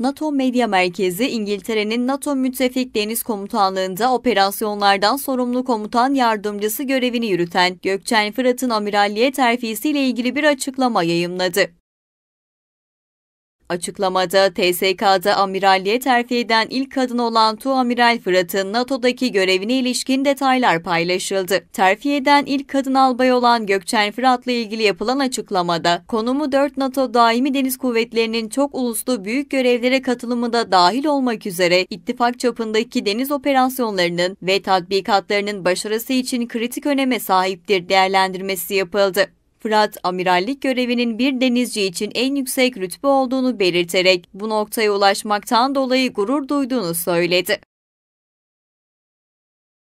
NATO Medya Merkezi İngiltere'nin NATO Müttefik Deniz Komutanlığı'nda operasyonlardan sorumlu komutan yardımcısı görevini yürüten Gökçen Fırat'ın amiralliye terfisiyle ilgili bir açıklama yayımladı. Açıklamada TSK'da amiralliğe terfi eden ilk kadın olan Tu Amiral Fırat'ın NATO'daki görevine ilişkin detaylar paylaşıldı. Terfi eden ilk kadın albay olan Gökçen Fırat'la ilgili yapılan açıklamada konumu 4 NATO daimi deniz kuvvetlerinin çok uluslu büyük görevlere katılımı da dahil olmak üzere ittifak çapındaki deniz operasyonlarının ve tatbikatlarının başarısı için kritik öneme sahiptir değerlendirmesi yapıldı. Fırat, amirallik görevinin bir denizci için en yüksek rütbe olduğunu belirterek bu noktaya ulaşmaktan dolayı gurur duyduğunu söyledi.